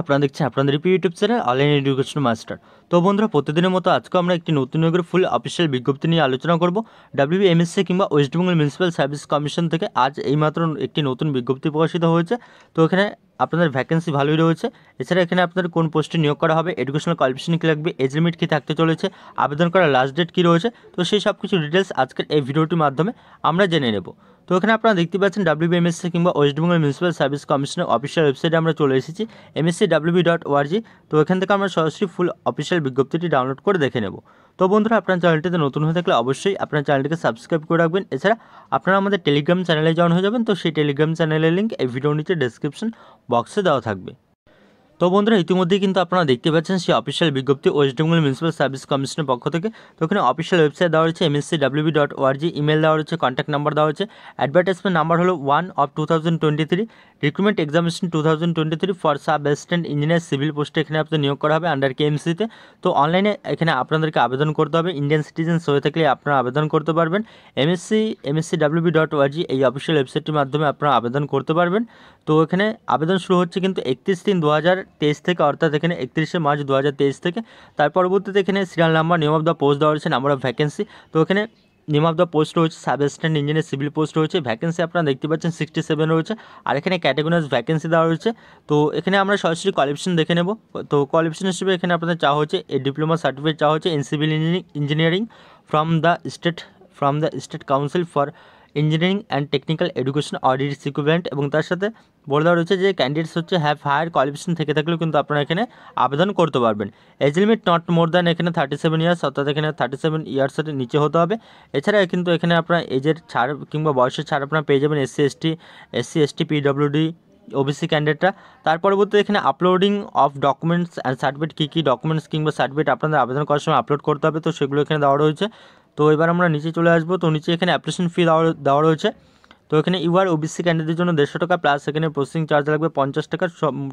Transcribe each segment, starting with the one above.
আপনারা দেখছেন আপনাদের YouTube channel online education master তো বন্ধুরা প্রতিদিনের মতো আজকে আমরা একটি নতুন নিয়োগের ফুল অফিসিয়াল বিজ্ঞপ্তি নিয়ে আলোচনা করব ডাব্লিউবিএমএসসি কিংবা ওয়েস্টবেঙ্গল মিউনিসিপ্যাল সার্ভিস কমিশন থেকে আজ এইমাত্র একটি নতুন বিজ্ঞপ্তি প্রকাশিত হয়েছে তো এখানে আপনাদের ভ্যাকেন্সি ভালোই রয়েছে এছাড়া এখানে আপনাদের কোন পোস্টে নিয়োগ করা হবে এডুকেশনাল কোয়ালিফিকেশন কী লাগবে এজ লিমিট কী থাকতে চলেছে আবেদন করার লাস্ট ডেট কী রয়েছে তো সেই সব কিছু ডিটেলস আজকের এই ভিডিওটির মাধ্যমে আমরা জেনে নেব তো এখানে আপনারা দেখতে পাচ্ছেন এমএসসি কিংবা বেঙ্গল মিউনিসিপ্যাল সার্ভিস কমিশনের অফিসিয়াল ওয়েবসাইটে আমরা চলে এসেছি এমএসসি ডাব্লিউবি ডট ওআরজি তো এখান থেকে আমরা সরাসরি ফুল অফিসিয়াল বিজ্ঞপ্তিটি ডাউনলোড করে দেখে নেব তো বন্ধুরা আপনার চ্যানেলটিতে নতুন হয়ে থাকলে অবশ্যই আপনার চ্যানেলটিকে সাবস্ক্রাইব করে রাখবেন এছাড়া আপনারা আমাদের টেলিগ্রাম চ্যানেলে জয়েন হয়ে যাবেন তো সেই টেলিগ্রাম চ্যানেলের লিঙ্ক এই ভিডিও নিচে ডেসক্রিপশন বক্সে দেওয়া থাকবে তো বন্ধুরা ইতিমধ্যেই কিন্তু আপনারা দেখতে পাচ্ছেন সেই অফিসিয়াল বিজ্ঞপ্তি ওয়েস্ট বেঙ্গল মিউনিসিপ্যাল সার্ভিস কমিশনের পক্ষ থেকে তো ওখানে অফিসিয়াল ওয়েবসাইট দেওয়া হয়েছে MSC WB dot ORG email দেওয়া হয়েছে কন্ট্যাক্ট নাম্বার দেওয়া হয়েছে অ্যাডভার্টাইজমেন্ট নাম্বার হলো one of two thousand twenty three recruitment examination two thousand twenty three for sub assistant engineer civil পোস্টে এখানে আপনাদের নিয়োগ করা হবে আন্ডার কেএমসিতে তো অনলাইনে এখানে আপনাদেরকে আবেদন করতে হবে ইন্ডিয়ান সিটিজেন্স হয়ে থাকলে আপনারা আবেদন করতে পারবেন MSC MSC WB dot ORG এই অফিসিয়াল ওয়েবসাইটটির মাধ্যমে আপনারা আবেদন করতে পারবেন তো এখানে আবেদন শুরু হচ্ছে কিন্তু একত্রিশ তিন দু হাজার তেইশ থেকে অর্থাৎ এখানে একত্রিশে মার্চ দু থেকে তার পরবর্তীতে এখানে serial number name of the post দেওয়া হয়েছে নাম্বার অফ ভ্যাকেন্সি তো এখানে নেম অফ দ্য পোস্ট রয়েছে sub assistant engineer civil post রয়েছে ভ্যাকেন্সি আপনারা দেখতে পাচ্ছেন সিক্সটি সেভেন রয়েছে আর এখানে ক্যাটাগরিজ ভ্যাকেন্সি দেওয়া রয়েছে তো এখানে আমরা সরাসরি কোয়ালিফিকেশন দেখে নেব তো কোয়ালিফিকেশন হিসেবে এখানে আপনাদের চা হচ্ছে এ ডিপ্লোমা সার্টিফিকেট চা হচ্ছে in civil engineering from the state from the state council for engineering and technical education audit equivalent এবং তার সাথে বলে দেওয়া রয়েছে যে ক্যান্ডিডেটস হচ্ছে হ্যাভ হায়ার কোয়ালিফিকেশন থেকে থাকলেও কিন্তু আপনারা এখানে আবেদন করতে পারবেন age limit not more than এখানে থার্টি সেভেন ইয়ার্স অর্থাৎ এখানে থার্টি সেভেন ইয়ার্সের নিচে হতে হবে এছাড়া কিন্তু এখানে আপনার এজের ছাড় কিংবা বয়সের ছাড় আপনারা পেয়ে যাবেন SC ST SC ST PWD OBC ক্যান্ডিডেটরা তার পরবর্তী এখানে uploading of documents and certificate কী কী ডকুমেন্টস কিংবা সার্টিফিকেট আপনাদের আবেদন করার সময় আপলোড করতে হবে তো সেগুলো এখানে দেওয়া রয়েছে তো এবার আমরা নিচে চলে আসবো তো নিচে এখানে অ্যাপ্লিকেশন ফি দেওয়া দেওয়া রয়েছে তো এখানে ইউআর ওবিসি ক্যান্ডিডেটের জন্য দেড়শো টাকা প্লাস এখানে প্রসেসিং চার্জ লাগবে পঞ্চাশ টাকা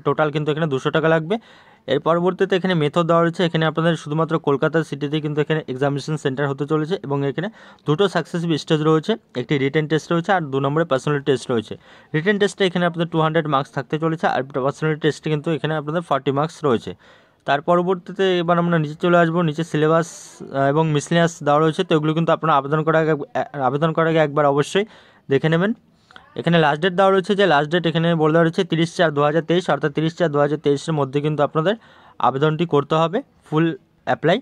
টোটাল কিন্তু এখানে দুশো টাকা লাগবে এর পরবর্তীতে এখানে মেথড দেওয়া রয়েছে এখানে আপনাদের শুধুমাত্র কলকাতা সিটিতে কিন্তু এখানে এক্সামিনেশন সেন্টার হতে চলেছে এবং এখানে দুটো সাকসেসিভ স্টেজ রয়েছে একটি রিটেন টেস্ট রয়েছে আর দু নম্বরে পার্সোনালি টেস্ট রয়েছে রিটেন টেস্টে এখানে আপনাদের টু হান্ড্রেড মার্কস থাকতে চলেছে আর পার্সোনালি টেস্টে কিন্তু এখানে আপনাদের ফর্টি মার্কস রয়েছে তার পরবর্তীতে এবার আমরা নিচে চলে আসবো নিচে সিলেবাস এবং মিসলিয়াস দেওয়া রয়েছে তো এগুলো কিন্তু আপনারা আবেদন করার আগে আবেদন করার আগে একবার অবশ্যই দেখে নেবেন এখানে লাস্ট ডেট দেওয়া রয়েছে যে লাস্ট ডেট এখানে বলে দেওয়া রয়েছে তিরিশ চার দু হাজার তেইশ অর্থাৎ তিরিশ চার দু হাজার তেইশের মধ্যে কিন্তু আপনাদের আবেদনটি করতে হবে ফুল অ্যাপ্লাই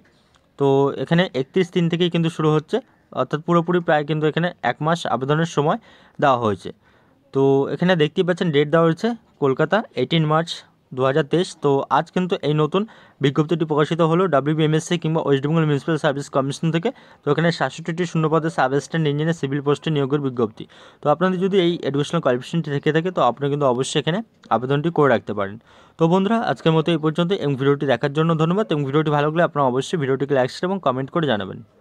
তো এখানে একত্রিশ দিন থেকেই কিন্তু শুরু হচ্ছে অর্থাৎ পুরোপুরি প্রায় কিন্তু এখানে এক মাস আবেদনের সময় দেওয়া হয়েছে তো এখানে দেখতেই পাচ্ছেন ডেট দেওয়া হয়েছে কলকাতা এইটিন মার্চ দু তো আজ কিন্তু এই নতুন বিজ্ঞপ্তিটি প্রকাশিত হলো ডাব্লিউবিএমএসসি কিংবা west Bengal municipal service commission থেকে তো এখানে সাতষট্টিটি শূন্যপদে সাব অ্যাসিস্ট্যান্ট ইঞ্জিনিয়ার সিভিল পোস্টে নিয়োগের বিজ্ঞপ্তি তো আপনাদের যদি এই এডুকেশনাল কোয়ালিফিকেশনটি থেকে থাকে তো আপনি কিন্তু অবশ্যই এখানে আবেদনটি করে রাখতে পারেন তো বন্ধুরা আজকের মতো এই পর্যন্ত এবং ভিডিওটি দেখার জন্য ধন্যবাদ এবং ভিডিওটি ভালো লাগলে আপনারা অবশ্যই ভিডিওটিকে লাইক এবং কমেন্ট করে জানাবেন